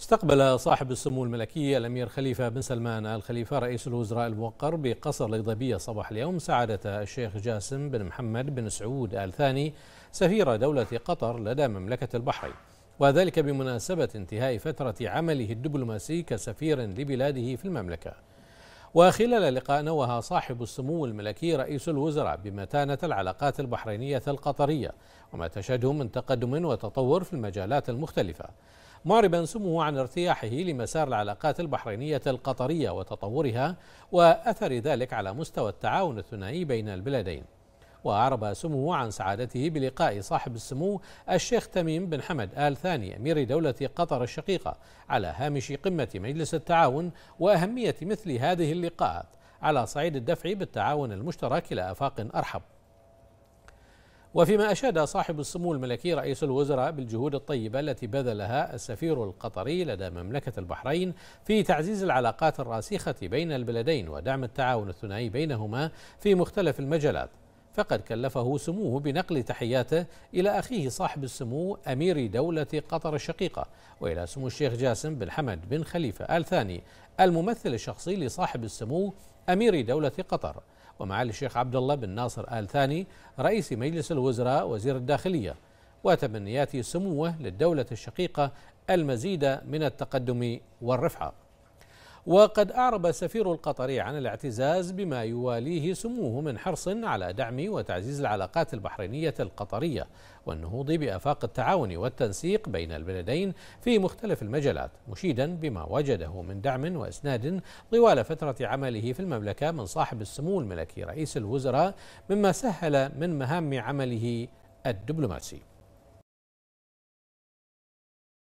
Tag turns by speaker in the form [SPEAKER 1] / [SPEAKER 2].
[SPEAKER 1] استقبل صاحب السمو الملكي الأمير خليفة بن سلمان آل خليفة رئيس الوزراء الموقر بقصر الغضبية صباح اليوم سعادة الشيخ جاسم بن محمد بن سعود آل ثاني سفير دولة قطر لدى مملكة البحرين وذلك بمناسبة انتهاء فترة عمله الدبلوماسي كسفير لبلاده في المملكة وخلال لقاء نوه صاحب السمو الملكي رئيس الوزراء بمتانة العلاقات البحرينية القطرية وما تشهده من تقدم وتطور في المجالات المختلفة معربا سموه عن ارتياحه لمسار العلاقات البحرينية القطرية وتطورها وأثر ذلك على مستوى التعاون الثنائي بين البلدين وأعرب سموه عن سعادته بلقاء صاحب السمو الشيخ تميم بن حمد آل ثاني أمير دولة قطر الشقيقة على هامش قمة مجلس التعاون وأهمية مثل هذه اللقاءات على صعيد الدفع بالتعاون المشترك إلى آفاق أرحب وفيما أشاد صاحب السمو الملكي رئيس الوزراء بالجهود الطيبة التي بذلها السفير القطري لدى مملكة البحرين في تعزيز العلاقات الراسخة بين البلدين ودعم التعاون الثنائي بينهما في مختلف المجالات فقد كلفه سموه بنقل تحياته إلى أخيه صاحب السمو أمير دولة قطر الشقيقة وإلى سمو الشيخ جاسم بن حمد بن خليفة آل ثاني الممثل الشخصي لصاحب السمو أمير دولة قطر ومعالي الشيخ عبد الله بن ناصر آل ثاني رئيس مجلس الوزراء وزير الداخلية وتمنيات سموه للدولة الشقيقة المزيد من التقدم والرفعه وقد أعرب سفير القطري عن الاعتزاز بما يواليه سموه من حرص على دعم وتعزيز العلاقات البحرينية القطرية والنهوض بآفاق التعاون والتنسيق بين البلدين في مختلف المجالات مشيدا بما وجده من دعم وإسناد طوال فترة عمله في المملكة من صاحب السمو الملكي رئيس الوزراء مما سهل من مهام عمله الدبلوماسي